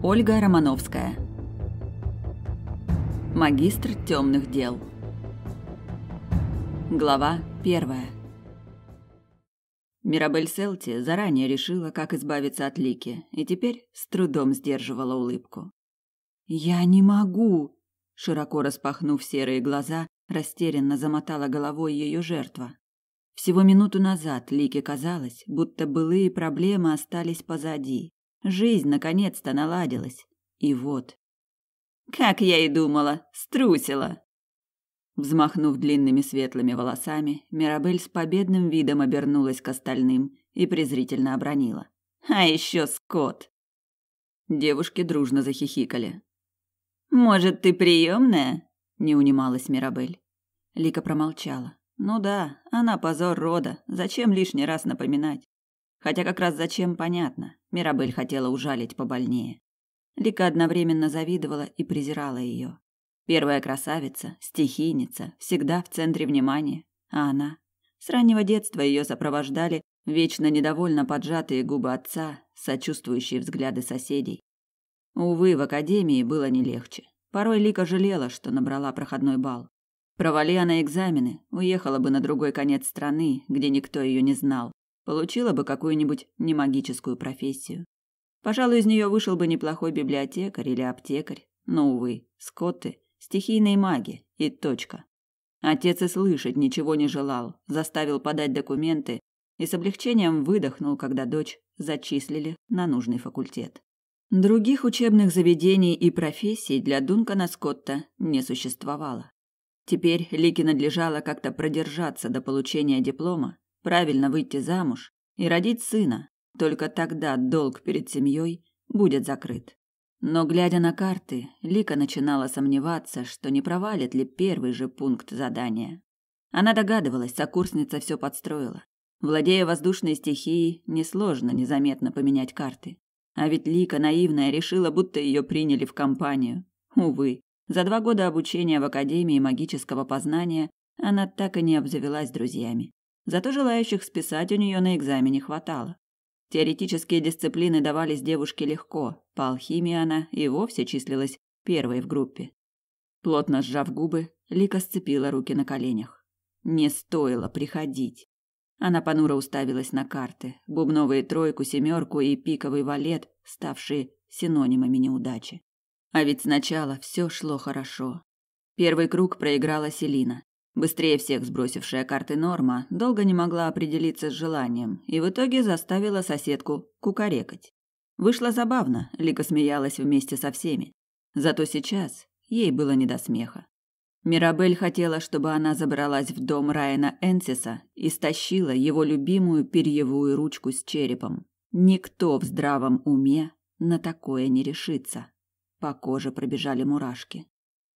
Ольга Романовская. Магистр темных дел. Глава первая. Мирабель Селти заранее решила, как избавиться от Лики, и теперь с трудом сдерживала улыбку. «Я не могу!» Широко распахнув серые глаза, растерянно замотала головой ее жертва. Всего минуту назад Лике казалось, будто былые проблемы остались позади, Жизнь наконец-то наладилась. И вот. Как я и думала, струсила. Взмахнув длинными светлыми волосами, Мирабель с победным видом обернулась к остальным и презрительно обронила: "А еще скот". Девушки дружно захихикали. Может, ты приемная? не унималась Мирабель. Лика промолчала. Ну да, она позор рода, зачем лишний раз напоминать? Хотя как раз зачем, понятно. Мирабель хотела ужалить побольнее. Лика одновременно завидовала и презирала ее. Первая красавица, стихийница, всегда в центре внимания, а она... С раннего детства ее сопровождали вечно недовольно поджатые губы отца, сочувствующие взгляды соседей. Увы, в академии было не легче. Порой Лика жалела, что набрала проходной бал. Провали она экзамены, уехала бы на другой конец страны, где никто ее не знал, Получила бы какую-нибудь немагическую профессию. Пожалуй, из нее вышел бы неплохой библиотекарь или аптекарь. Но, увы, скотты, стихийные маги и точка. Отец и слышать ничего не желал, заставил подать документы и с облегчением выдохнул, когда дочь зачислили на нужный факультет. Других учебных заведений и профессий для Дункана Скотта не существовало. Теперь Лике надлежало как-то продержаться до получения диплома правильно выйти замуж и родить сына. Только тогда долг перед семьей будет закрыт. Но глядя на карты, Лика начинала сомневаться, что не провалит ли первый же пункт задания. Она догадывалась, сокурсница все подстроила. Владея воздушной стихией, несложно незаметно поменять карты. А ведь Лика наивная решила, будто ее приняли в компанию. Увы, за два года обучения в Академии магического познания она так и не обзавелась друзьями. Зато желающих списать у нее на экзамене хватало. Теоретические дисциплины давались девушке легко, по алхимии она и вовсе числилась первой в группе. Плотно сжав губы, Лика сцепила руки на коленях. Не стоило приходить. Она понуро уставилась на карты, бубновые тройку, семерку и пиковый валет, ставшие синонимами неудачи. А ведь сначала все шло хорошо. Первый круг проиграла Селина. Быстрее всех сбросившая карты Норма долго не могла определиться с желанием и в итоге заставила соседку кукарекать. Вышло забавно, Лика смеялась вместе со всеми. Зато сейчас ей было не до смеха. Мирабель хотела, чтобы она забралась в дом Райана Энсиса и стащила его любимую перьевую ручку с черепом. Никто в здравом уме на такое не решится. По коже пробежали мурашки.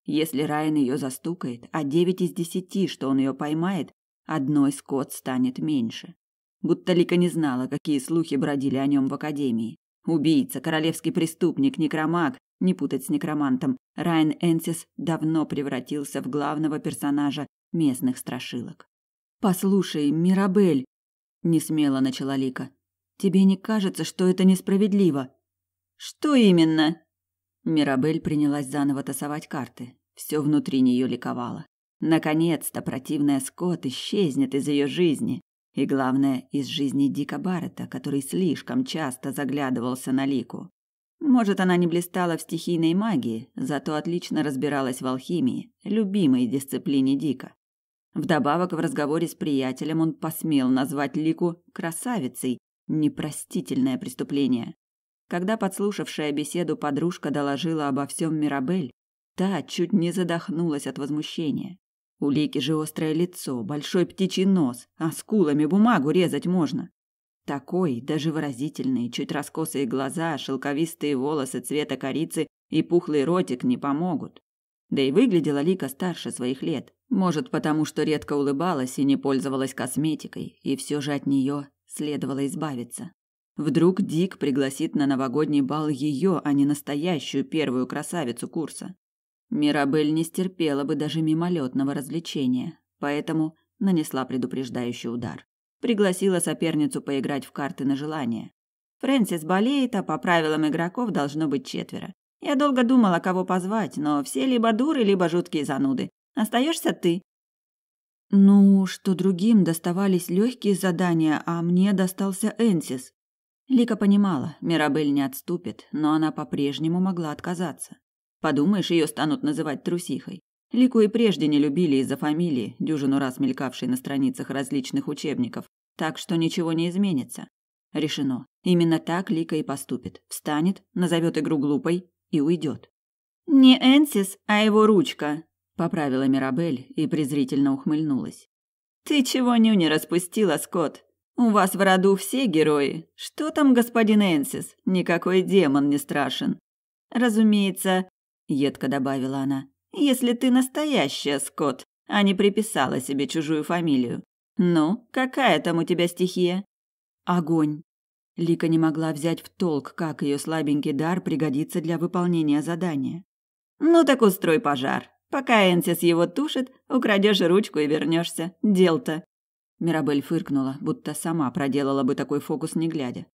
Если Райан ее застукает, а девять из десяти, что он ее поймает, одной скот станет меньше. Будто Лика не знала, какие слухи бродили о нем в академии. Убийца, королевский преступник, некромаг, не путать с некромантом, Райан Энсис давно превратился в главного персонажа местных страшилок. «Послушай, Мирабель», — несмело начала Лика, — «тебе не кажется, что это несправедливо?» «Что именно?» Мирабель принялась заново тасовать карты. Все внутри нее ликовало. Наконец-то противная скот исчезнет из ее жизни. И главное, из жизни Дика Баррета, который слишком часто заглядывался на Лику. Может, она не блистала в стихийной магии, зато отлично разбиралась в алхимии, любимой дисциплине Дика. Вдобавок, в разговоре с приятелем он посмел назвать Лику красавицей, непростительное преступление. Когда подслушавшая беседу подружка доложила обо всем Мирабель, та чуть не задохнулась от возмущения. У Лики же острое лицо, большой птичий нос, а скулами бумагу резать можно. Такой, даже выразительный, чуть раскосые глаза, шелковистые волосы цвета корицы и пухлый ротик не помогут. Да и выглядела Лика старше своих лет. Может, потому что редко улыбалась и не пользовалась косметикой, и все же от нее следовало избавиться. Вдруг Дик пригласит на новогодний бал ее, а не настоящую первую красавицу курса. Мирабель не стерпела бы даже мимолетного развлечения, поэтому нанесла предупреждающий удар. Пригласила соперницу поиграть в карты на желание. Фрэнсис болеет, а по правилам игроков должно быть четверо. Я долго думала, кого позвать, но все либо дуры, либо жуткие зануды. Остаешься ты. Ну, что другим доставались легкие задания, а мне достался Энсис. Лика понимала, Мирабель не отступит, но она по-прежнему могла отказаться. Подумаешь, ее станут называть трусихой. Лику и прежде не любили из-за фамилии, дюжину раз мелькавшей на страницах различных учебников, так что ничего не изменится. Решено. Именно так Лика и поступит. Встанет, назовет игру глупой и уйдет. «Не Энсис, а его ручка», — поправила Мирабель и презрительно ухмыльнулась. «Ты чего нюни распустила, Скотт? У вас в роду все герои. Что там, господин Энсис? Никакой демон не страшен. Разумеется, едко добавила она. Если ты настоящая скот, а не приписала себе чужую фамилию. Ну, какая там у тебя стихия? Огонь. Лика не могла взять в толк, как ее слабенький дар пригодится для выполнения задания. Ну так устрой пожар. Пока Энсис его тушит, украдешь ручку и вернешься. Дел-то. Мирабель фыркнула, будто сама проделала бы такой фокус не глядя.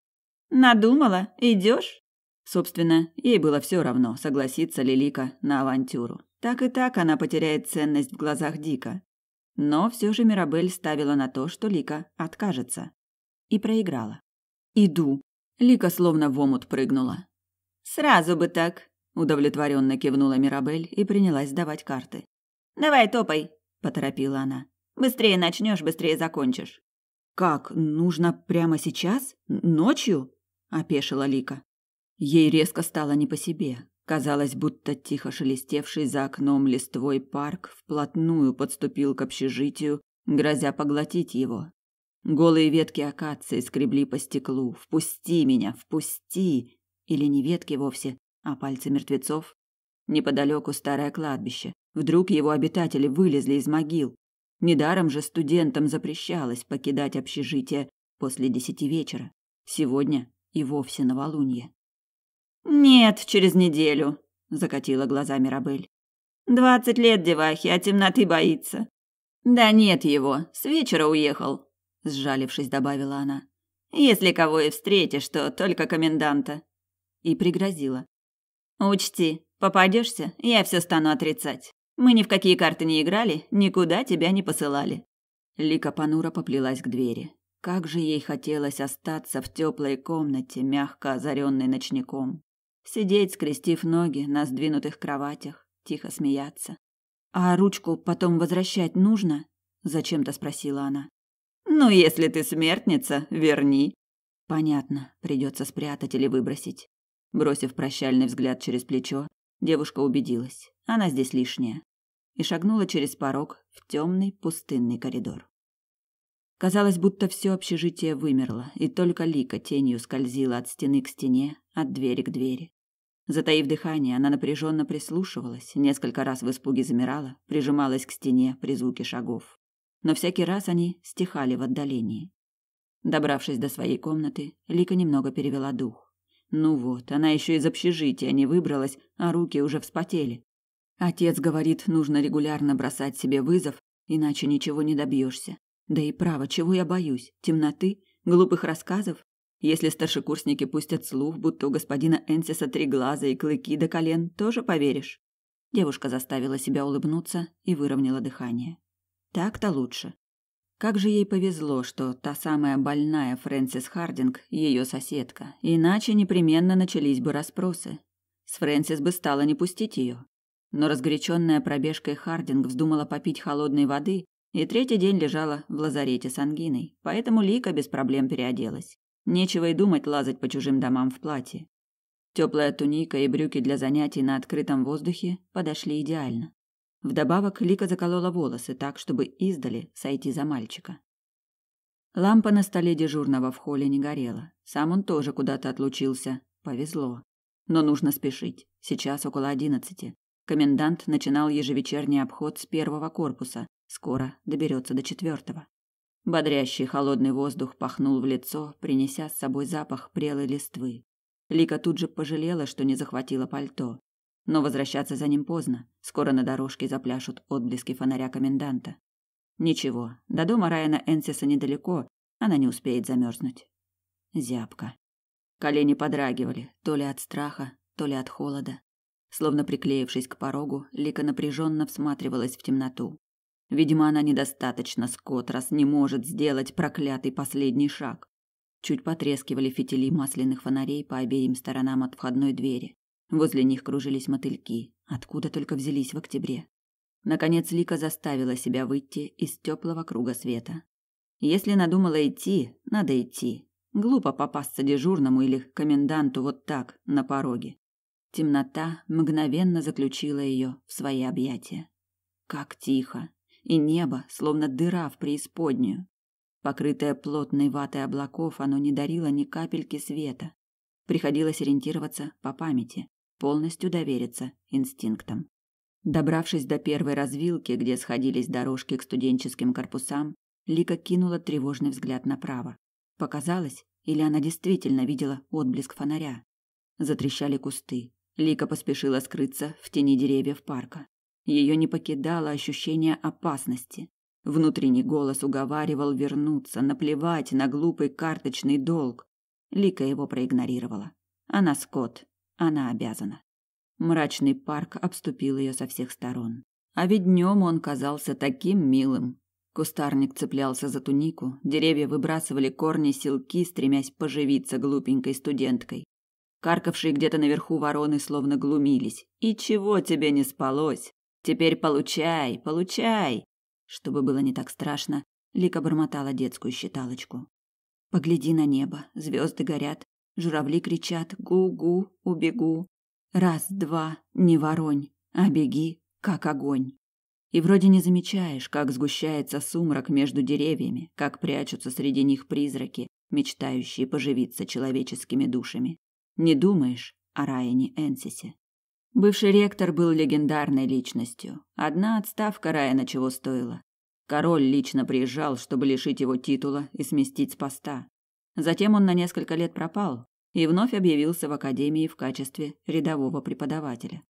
Надумала, идешь? Собственно, ей было все равно, согласится Лилика на авантюру. Так и так она потеряет ценность в глазах Дика. Но все же Мирабель ставила на то, что Лика откажется. И проиграла. «Иду». Лика словно в омут прыгнула. «Сразу бы так», – удовлетворенно кивнула Мирабель и принялась сдавать карты. «Давай топай», – поторопила она. Быстрее начнешь, быстрее закончишь. Как, нужно прямо сейчас? Ночью? опешила Лика. Ей резко стало не по себе. Казалось, будто тихо шелестевший за окном листвой парк вплотную подступил к общежитию, грозя поглотить его. Голые ветки акации скребли по стеклу. «Впусти меня! Впусти!» Или не ветки вовсе, а пальцы мертвецов. Неподалеку старое кладбище. Вдруг его обитатели вылезли из могил. Недаром же студентам запрещалось покидать общежитие после десяти вечера. Сегодня и вовсе новолунье. «Нет, через неделю», — закатила глаза Мирабель. «Двадцать лет девахи, а темноты боится». «Да нет его, с вечера уехал», — сжалившись, добавила она. «Если кого и встретишь, то только коменданта». И пригрозила. «Учти, попадешься, я все стану отрицать». Мы ни в какие карты не играли, никуда тебя не посылали. Лика Панура поплелась к двери. Как же ей хотелось остаться в теплой комнате, мягко озаренной ночником. Сидеть, скрестив ноги на сдвинутых кроватях, тихо смеяться. «А ручку потом возвращать нужно?» – зачем-то спросила она. «Ну, если ты смертница, верни». «Понятно, придется спрятать или выбросить». Бросив прощальный взгляд через плечо, девушка убедилась. Она здесь лишняя и шагнула через порог в темный пустынный коридор. Казалось, будто все общежитие вымерло, и только Лика тенью скользила от стены к стене, от двери к двери. Затаив дыхание, она напряженно прислушивалась, несколько раз в испуге замирала, прижималась к стене при звуке шагов. Но всякий раз они стихали в отдалении. Добравшись до своей комнаты, Лика немного перевела дух. Ну вот, она еще из общежития не выбралась, а руки уже вспотели. Отец говорит, нужно регулярно бросать себе вызов, иначе ничего не добьешься. Да и право, чего я боюсь? Темноты? Глупых рассказов? Если старшекурсники пустят слух, будто у господина Энсиса три глаза и клыки до колен, тоже поверишь? Девушка заставила себя улыбнуться и выровняла дыхание. Так-то лучше. Как же ей повезло, что та самая больная Фрэнсис Хардинг – ее соседка, иначе непременно начались бы расспросы. С Фрэнсис бы стало не пустить ее но разгоряченная пробежкой Хардинг вздумала попить холодной воды и третий день лежала в лазарете с ангиной, поэтому Лика без проблем переоделась. Нечего и думать лазать по чужим домам в платье. Теплая туника и брюки для занятий на открытом воздухе подошли идеально. Вдобавок Лика заколола волосы так, чтобы издали сойти за мальчика. Лампа на столе дежурного в холле не горела. Сам он тоже куда-то отлучился. Повезло. Но нужно спешить. Сейчас около одиннадцати. Комендант начинал ежевечерний обход с первого корпуса, скоро доберется до четвертого. Бодрящий холодный воздух пахнул в лицо, принеся с собой запах прелой листвы. Лика тут же пожалела, что не захватила пальто. Но возвращаться за ним поздно, скоро на дорожке запляшут отблески фонаря коменданта. Ничего, до дома Райана Энсиса недалеко, она не успеет замерзнуть. Зябко. Колени подрагивали, то ли от страха, то ли от холода. Словно приклеившись к порогу, Лика напряженно всматривалась в темноту. Видимо, она недостаточно скот, раз не может сделать проклятый последний шаг. Чуть потрескивали фитили масляных фонарей по обеим сторонам от входной двери. Возле них кружились мотыльки, откуда только взялись в октябре. Наконец Лика заставила себя выйти из теплого круга света. Если надумала идти, надо идти. Глупо попасться дежурному или коменданту вот так, на пороге. Темнота мгновенно заключила ее в свои объятия. Как тихо! И небо, словно дыра в преисподнюю. Покрытое плотной ватой облаков, оно не дарило ни капельки света. Приходилось ориентироваться по памяти, полностью довериться инстинктам. Добравшись до первой развилки, где сходились дорожки к студенческим корпусам, Лика кинула тревожный взгляд направо. Показалось, или она действительно видела отблеск фонаря? Затрещали кусты, Лика поспешила скрыться в тени деревьев парка. Ее не покидало ощущение опасности. Внутренний голос уговаривал вернуться, наплевать на глупый карточный долг. Лика его проигнорировала. Она скот, она обязана. Мрачный парк обступил ее со всех сторон. А ведь днем он казался таким милым. Кустарник цеплялся за тунику, деревья выбрасывали корни силки, стремясь поживиться глупенькой студенткой. Каркавшие где-то наверху вороны словно глумились. «И чего тебе не спалось? Теперь получай, получай!» Чтобы было не так страшно, Лика бормотала детскую считалочку. «Погляди на небо, звезды горят, журавли кричат «гу-гу, убегу». Раз, два, не воронь, а беги, как огонь. И вроде не замечаешь, как сгущается сумрак между деревьями, как прячутся среди них призраки, мечтающие поживиться человеческими душами не думаешь о Райане Энсисе. Бывший ректор был легендарной личностью. Одна отставка Райана чего стоила. Король лично приезжал, чтобы лишить его титула и сместить с поста. Затем он на несколько лет пропал и вновь объявился в академии в качестве рядового преподавателя.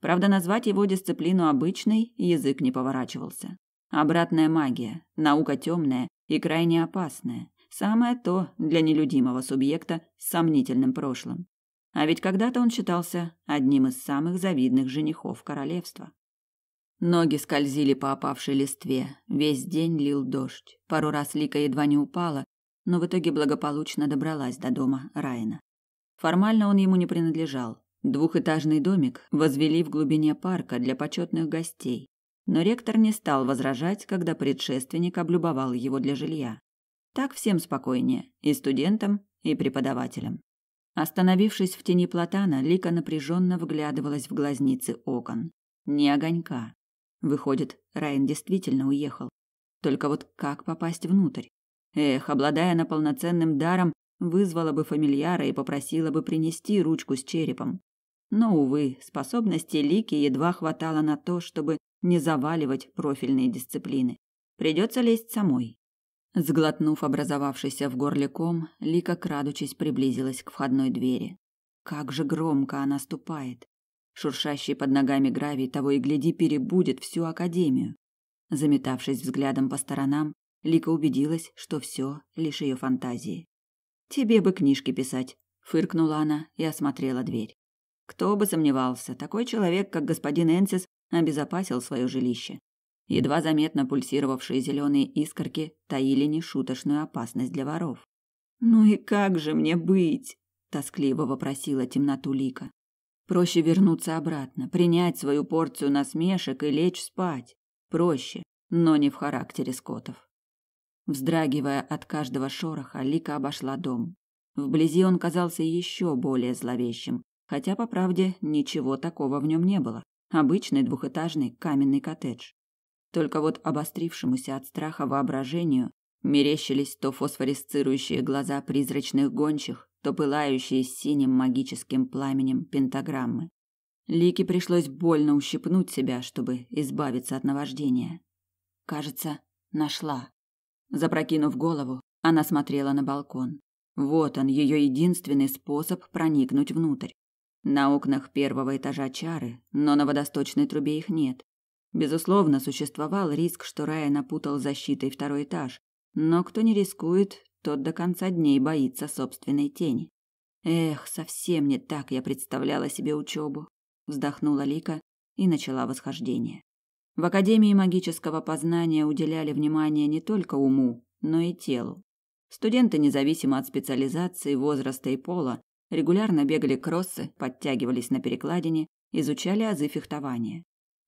Правда, назвать его дисциплину обычной язык не поворачивался. Обратная магия, наука темная и крайне опасная. Самое то для нелюдимого субъекта с сомнительным прошлым. А ведь когда-то он считался одним из самых завидных женихов королевства. Ноги скользили по опавшей листве, весь день лил дождь. Пару раз Лика едва не упала, но в итоге благополучно добралась до дома Райна. Формально он ему не принадлежал. Двухэтажный домик возвели в глубине парка для почетных гостей, но ректор не стал возражать, когда предшественник облюбовал его для жилья. Так всем спокойнее, и студентам, и преподавателям. Остановившись в тени платана, Лика напряженно вглядывалась в глазницы окон. Не огонька. Выходит, Райан действительно уехал. Только вот как попасть внутрь? Эх, обладая она полноценным даром, вызвала бы фамильяра и попросила бы принести ручку с черепом. Но, увы, способности Лики едва хватало на то, чтобы не заваливать профильные дисциплины. Придется лезть самой. Сглотнув образовавшийся в горле ком, Лика, крадучись, приблизилась к входной двери. Как же громко она ступает. Шуршащий под ногами гравий того и гляди перебудет всю академию. Заметавшись взглядом по сторонам, Лика убедилась, что все лишь ее фантазии. «Тебе бы книжки писать», — фыркнула она и осмотрела дверь. Кто бы сомневался, такой человек, как господин Энсис, обезопасил свое жилище. Едва заметно пульсировавшие зеленые искорки таили нешуточную опасность для воров. «Ну и как же мне быть?» – тоскливо вопросила темноту Лика. «Проще вернуться обратно, принять свою порцию насмешек и лечь спать. Проще, но не в характере скотов». Вздрагивая от каждого шороха, Лика обошла дом. Вблизи он казался еще более зловещим, хотя, по правде, ничего такого в нем не было. Обычный двухэтажный каменный коттедж. Только вот обострившемуся от страха воображению мерещились то фосфоресцирующие глаза призрачных гончих, то пылающие синим магическим пламенем пентаграммы. Лике пришлось больно ущипнуть себя, чтобы избавиться от наваждения. Кажется, нашла. Запрокинув голову, она смотрела на балкон. Вот он, ее единственный способ проникнуть внутрь. На окнах первого этажа чары, но на водосточной трубе их нет. Безусловно, существовал риск, что Рая напутал защитой второй этаж, но кто не рискует, тот до конца дней боится собственной тени. Эх, совсем не так я представляла себе учебу, вздохнула Лика и начала восхождение. В Академии магического познания уделяли внимание не только уму, но и телу. Студенты, независимо от специализации, возраста и пола, регулярно бегали кроссы, подтягивались на перекладине, изучали азы фехтования.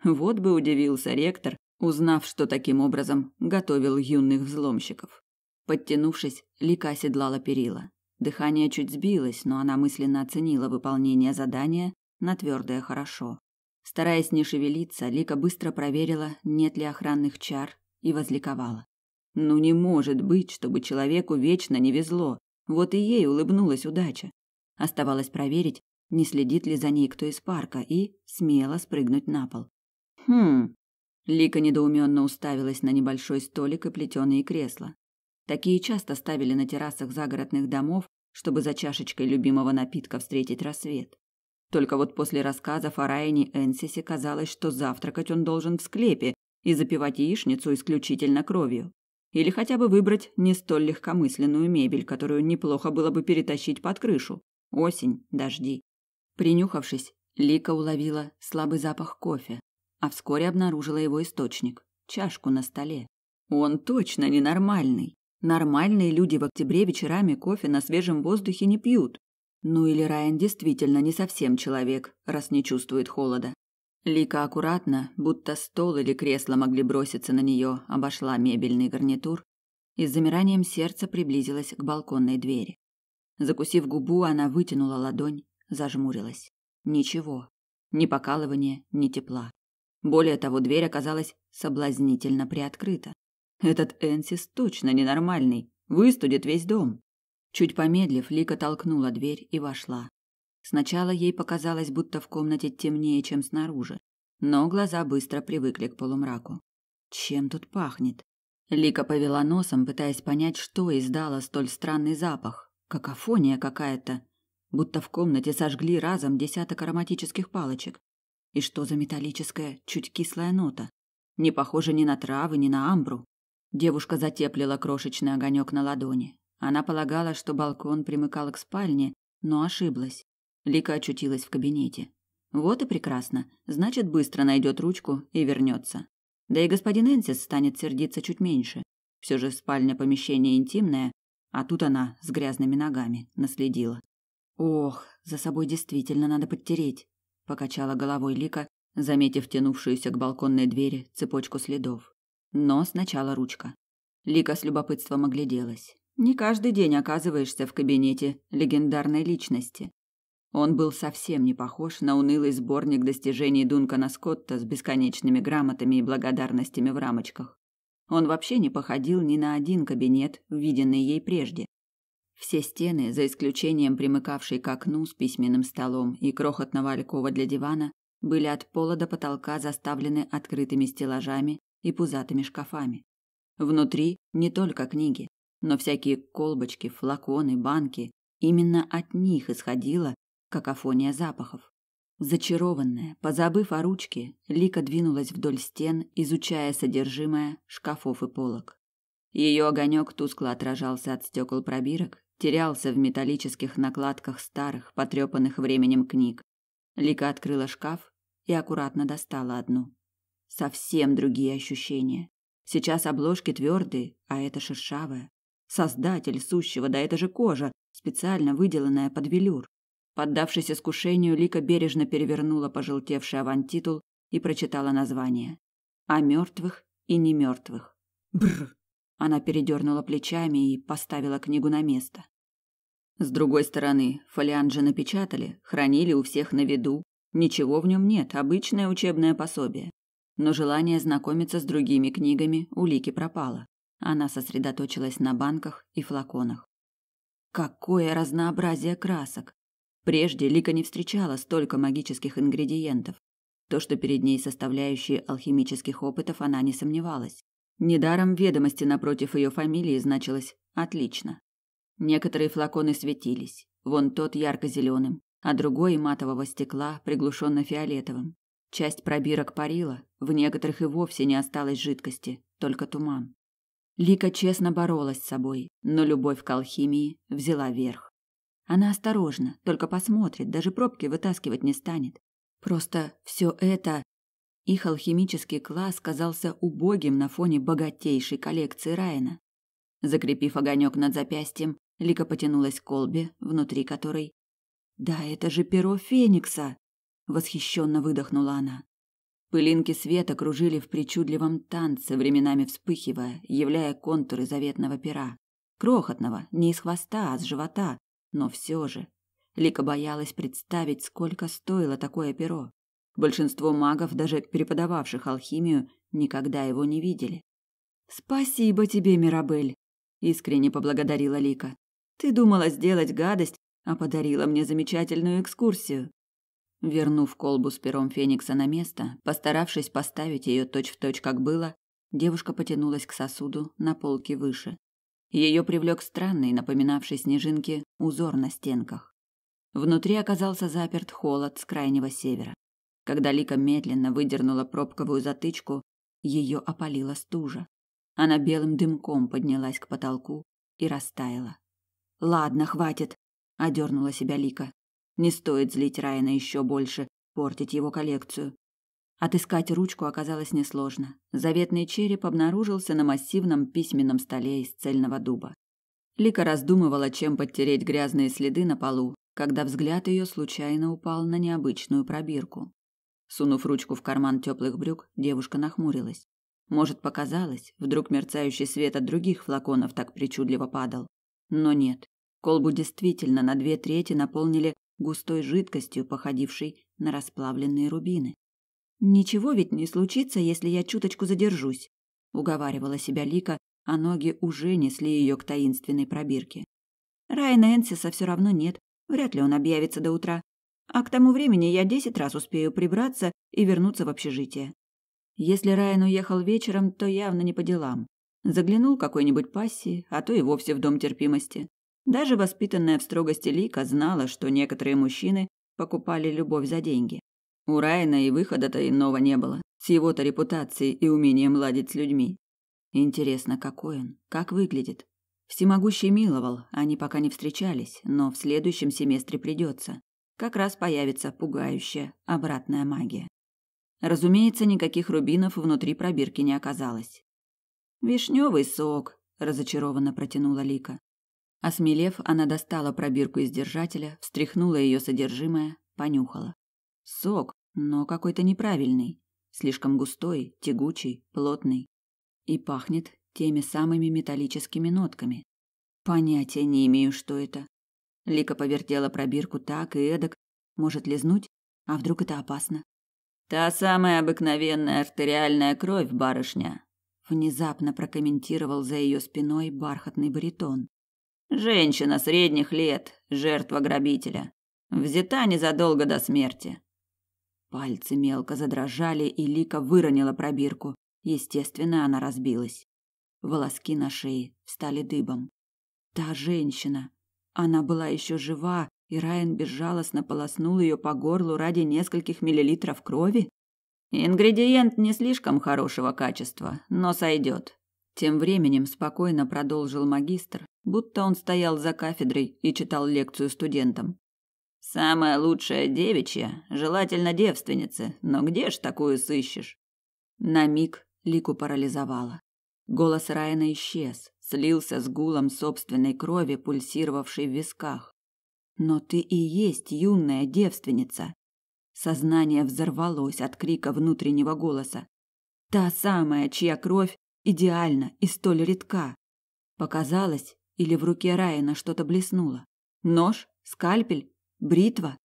Вот бы удивился ректор, узнав, что таким образом готовил юных взломщиков. Подтянувшись, Лика оседлала перила. Дыхание чуть сбилось, но она мысленно оценила выполнение задания на твердое хорошо. Стараясь не шевелиться, Лика быстро проверила, нет ли охранных чар, и возликовала. Ну не может быть, чтобы человеку вечно не везло. Вот и ей улыбнулась удача. Оставалось проверить, не следит ли за ней кто из парка, и смело спрыгнуть на пол. «Хм...» Лика недоуменно уставилась на небольшой столик и плетеные кресла. Такие часто ставили на террасах загородных домов, чтобы за чашечкой любимого напитка встретить рассвет. Только вот после рассказов о Райане Энсисе казалось, что завтракать он должен в склепе и запивать яичницу исключительно кровью. Или хотя бы выбрать не столь легкомысленную мебель, которую неплохо было бы перетащить под крышу. Осень, дожди. Принюхавшись, Лика уловила слабый запах кофе, а вскоре обнаружила его источник чашку на столе. Он точно ненормальный. Нормальные люди в октябре вечерами кофе на свежем воздухе не пьют. Ну или Райан действительно не совсем человек, раз не чувствует холода. Лика аккуратно, будто стол или кресло могли броситься на нее, обошла мебельный гарнитур и с замиранием сердца приблизилась к балконной двери. Закусив губу, она вытянула ладонь, зажмурилась. Ничего. Ни покалывания, ни тепла. Более того, дверь оказалась соблазнительно приоткрыта. Этот Энсис точно ненормальный, выстудит весь дом. Чуть помедлив, Лика толкнула дверь и вошла. Сначала ей показалось, будто в комнате темнее, чем снаружи, но глаза быстро привыкли к полумраку. Чем тут пахнет? Лика повела носом, пытаясь понять, что издало столь странный запах. Какофония какая-то, будто в комнате сожгли разом десяток ароматических палочек. И что за металлическая, чуть кислая нота? Не похоже ни на травы, ни на амбру. Девушка затеплила крошечный огонек на ладони. Она полагала, что балкон примыкал к спальне, но ошиблась. Лика очутилась в кабинете. Вот и прекрасно. Значит, быстро найдет ручку и вернется. Да и господин Энсис станет сердиться чуть меньше. Все же спальня помещение интимное, а тут она с грязными ногами наследила. Ох, за собой действительно надо подтереть покачала головой Лика, заметив тянувшуюся к балконной двери цепочку следов. Но сначала ручка. Лика с любопытством огляделась. Не каждый день оказываешься в кабинете легендарной личности. Он был совсем не похож на унылый сборник достижений Дункана Скотта с бесконечными грамотами и благодарностями в рамочках. Он вообще не походил ни на один кабинет, виденный ей прежде. Все стены, за исключением примыкавшей к окну с письменным столом и крохотного алькова для дивана, были от пола до потолка заставлены открытыми стеллажами и пузатыми шкафами. Внутри не только книги, но всякие колбочки, флаконы, банки. Именно от них исходила какофония запахов. Зачарованная, позабыв о ручке, Лика двинулась вдоль стен, изучая содержимое шкафов и полок. Ее огонек тускло отражался от стекол пробирок терялся в металлических накладках старых, потрепанных временем книг. Лика открыла шкаф и аккуратно достала одну. Совсем другие ощущения. Сейчас обложки твердые, а это шершавая. Создатель сущего, да это же кожа, специально выделанная под велюр. Поддавшись искушению, Лика бережно перевернула пожелтевший авантитул и прочитала название. «О мертвых и немертвых. мертвых». Она передернула плечами и поставила книгу на место. С другой стороны, фолиант же напечатали, хранили у всех на виду. Ничего в нем нет, обычное учебное пособие. Но желание знакомиться с другими книгами улики пропало. Она сосредоточилась на банках и флаконах. Какое разнообразие красок! Прежде Лика не встречала столько магических ингредиентов. То, что перед ней составляющие алхимических опытов, она не сомневалась. Недаром ведомости напротив ее фамилии значилось «отлично». Некоторые флаконы светились, вон тот ярко-зеленым, а другой матового стекла приглушенно-фиолетовым. Часть пробирок парила, в некоторых и вовсе не осталось жидкости, только туман. Лика честно боролась с собой, но любовь к алхимии взяла верх. Она осторожно, только посмотрит, даже пробки вытаскивать не станет. Просто все это их алхимический класс казался убогим на фоне богатейшей коллекции Райана. Закрепив огонек над запястьем, Лика потянулась к колбе, внутри которой... «Да это же перо Феникса!» — восхищенно выдохнула она. Пылинки света кружили в причудливом танце, временами вспыхивая, являя контуры заветного пера. Крохотного, не из хвоста, а с живота, но все же. Лика боялась представить, сколько стоило такое перо. Большинство магов, даже преподававших алхимию, никогда его не видели. «Спасибо тебе, Мирабель», – искренне поблагодарила Лика. «Ты думала сделать гадость, а подарила мне замечательную экскурсию». Вернув колбу с пером Феникса на место, постаравшись поставить ее точь-в-точь, точь, как было, девушка потянулась к сосуду на полке выше. Ее привлек странный, напоминавший снежинки, узор на стенках. Внутри оказался заперт холод с крайнего севера. Когда Лика медленно выдернула пробковую затычку, ее опалила стужа. Она белым дымком поднялась к потолку и растаяла. «Ладно, хватит», — одернула себя Лика. «Не стоит злить Райана еще больше, портить его коллекцию». Отыскать ручку оказалось несложно. Заветный череп обнаружился на массивном письменном столе из цельного дуба. Лика раздумывала, чем подтереть грязные следы на полу, когда взгляд ее случайно упал на необычную пробирку. Сунув ручку в карман теплых брюк, девушка нахмурилась. Может, показалось, вдруг мерцающий свет от других флаконов так причудливо падал. Но нет. Колбу действительно на две трети наполнили густой жидкостью, походившей на расплавленные рубины. «Ничего ведь не случится, если я чуточку задержусь», — уговаривала себя Лика, а ноги уже несли ее к таинственной пробирке. «Райана Энсиса все равно нет, вряд ли он объявится до утра. А к тому времени я десять раз успею прибраться и вернуться в общежитие. Если Райан уехал вечером, то явно не по делам. Заглянул какой-нибудь пассии, а то и вовсе в дом терпимости. Даже воспитанная в строгости Лика знала, что некоторые мужчины покупали любовь за деньги. У Райана и выхода-то иного не было, с его-то репутацией и умением ладить с людьми. Интересно, какой он, как выглядит. Всемогущий миловал, они пока не встречались, но в следующем семестре придется как раз появится пугающая обратная магия. Разумеется, никаких рубинов внутри пробирки не оказалось. «Вишневый сок», – разочарованно протянула Лика. Осмелев, она достала пробирку из держателя, встряхнула ее содержимое, понюхала. Сок, но какой-то неправильный, слишком густой, тягучий, плотный. И пахнет теми самыми металлическими нотками. Понятия не имею, что это. Лика повертела пробирку так и эдак. Может лизнуть? А вдруг это опасно? «Та самая обыкновенная артериальная кровь, барышня», — внезапно прокомментировал за ее спиной бархатный баритон. «Женщина средних лет, жертва грабителя. Взята незадолго до смерти». Пальцы мелко задрожали, и Лика выронила пробирку. Естественно, она разбилась. Волоски на шее стали дыбом. Та женщина, она была еще жива, и Райан безжалостно полоснул ее по горлу ради нескольких миллилитров крови? Ингредиент не слишком хорошего качества, но сойдет. Тем временем спокойно продолжил магистр, будто он стоял за кафедрой и читал лекцию студентам. Самая лучшая девичья, желательно девственницы, но где ж такую сыщешь? На миг Лику парализовало. Голос Райана исчез, слился с гулом собственной крови, пульсировавшей в висках. Но ты и есть юная девственница. Сознание взорвалось от крика внутреннего голоса. Та самая, чья кровь идеальна и столь редка. Показалось, или в руке Райана что-то блеснуло. Нож, скальпель, бритва.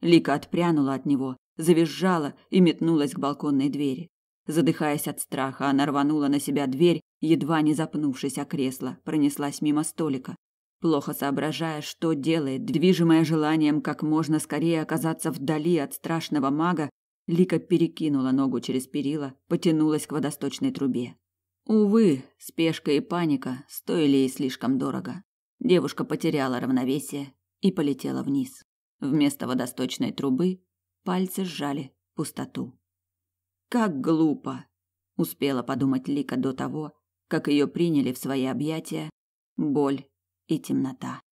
Лика отпрянула от него, завизжала и метнулась к балконной двери. Задыхаясь от страха, она рванула на себя дверь едва не запнувшись о кресло, пронеслась мимо столика, плохо соображая, что делает, движимая желанием как можно скорее оказаться вдали от страшного мага, Лика перекинула ногу через перила, потянулась к водосточной трубе. Увы, спешка и паника стоили ей слишком дорого. Девушка потеряла равновесие и полетела вниз. Вместо водосточной трубы пальцы сжали пустоту. Как глупо, успела подумать Лика до того, как ее приняли в свои объятия, боль и темнота.